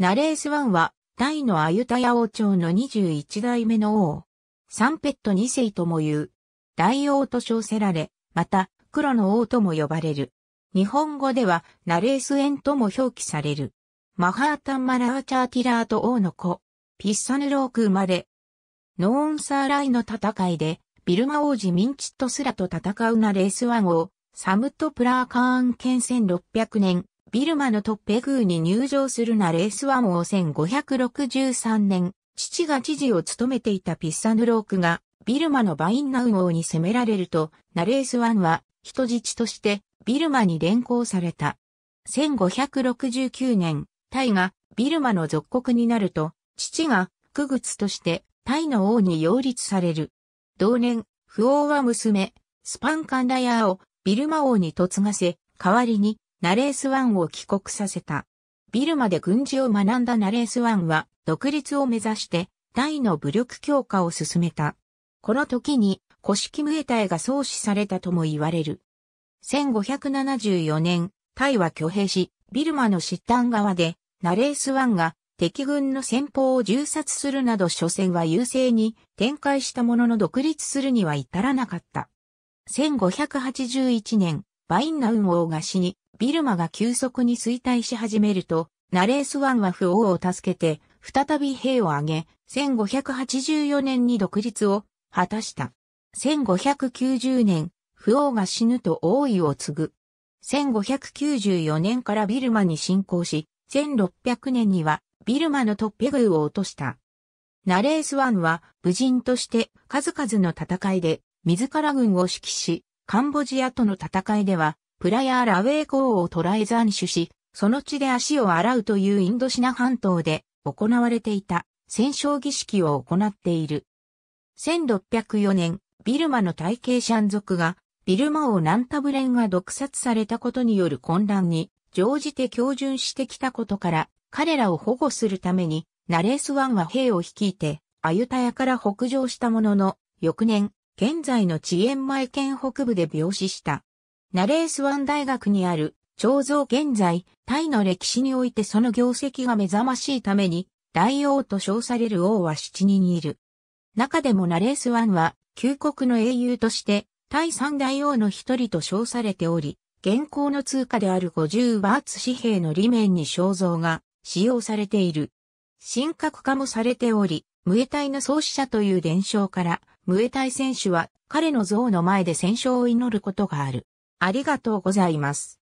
ナレースワンは、タイのアユタヤ王朝の21代目の王。サンペット2世とも言う。大王と称せられ、また、黒の王とも呼ばれる。日本語では、ナレースエンとも表記される。マハータンマラーチャーティラーと王の子、ピッサヌローク生まれ。ノーンサーライの戦いで、ビルマ王子ミンチットスラと戦うナレースワン王、サムトプラーカーン県1600年、ビルマのトッペグーに入場するなレースワンを1563年、父が知事を務めていたピッサヌロークが、ビルマのバインナウ王に攻められると、ナレースワンは人質としてビルマに連行された。1569年、タイがビルマの属国になると、父がクグツとしてタイの王に擁立される。同年、不王は娘、スパンカンダヤーをビルマ王に嫁がせ、代わりにナレースワンを帰国させた。ビルマで軍事を学んだナレースワンは独立を目指してタイの武力強化を進めた。この時に古式ムエタイが創始されたとも言われる。1574年、タイは挙兵し、ビルマの失ッ側でナレースワンが敵軍の戦法を銃殺するなど所詮は優勢に展開したものの独立するには至らなかった。1581年、バインナウン王が死に、ビルマが急速に衰退し始めると、ナレースワンは不王を助けて、再び兵を挙げ、1584年に独立を果たした。1590年、不王が死ぬと王位を継ぐ。1594年からビルマに侵攻し、1600年にはビルマのトッペ宮を落とした。ナレースワンは武人として数々の戦いで自ら軍を指揮し、カンボジアとの戦いでは、プラヤーラウェイ港を捕らえ残首し、その地で足を洗うというインドシナ半島で行われていた戦勝儀式を行っている。1604年、ビルマの体系シャン族が、ビルマ王ナンタブレンが毒殺されたことによる混乱に、乗じて強準してきたことから、彼らを保護するために、ナレースワンは兵を率いて、アユタヤから北上したものの、翌年、現在の地縁前県北部で病死した。ナレースワン大学にある、彫像現在、タイの歴史においてその業績が目覚ましいために、大王と称される王は7人いる。中でもナレースワンは、旧国の英雄として、タイ三大王の一人と称されており、現行の通貨である50バーツ紙幣の裏面に肖像が使用されている。神格化もされており、無エ隊の創始者という伝承から、ムエタイ選手は彼の像の前で戦勝を祈ることがある。ありがとうございます。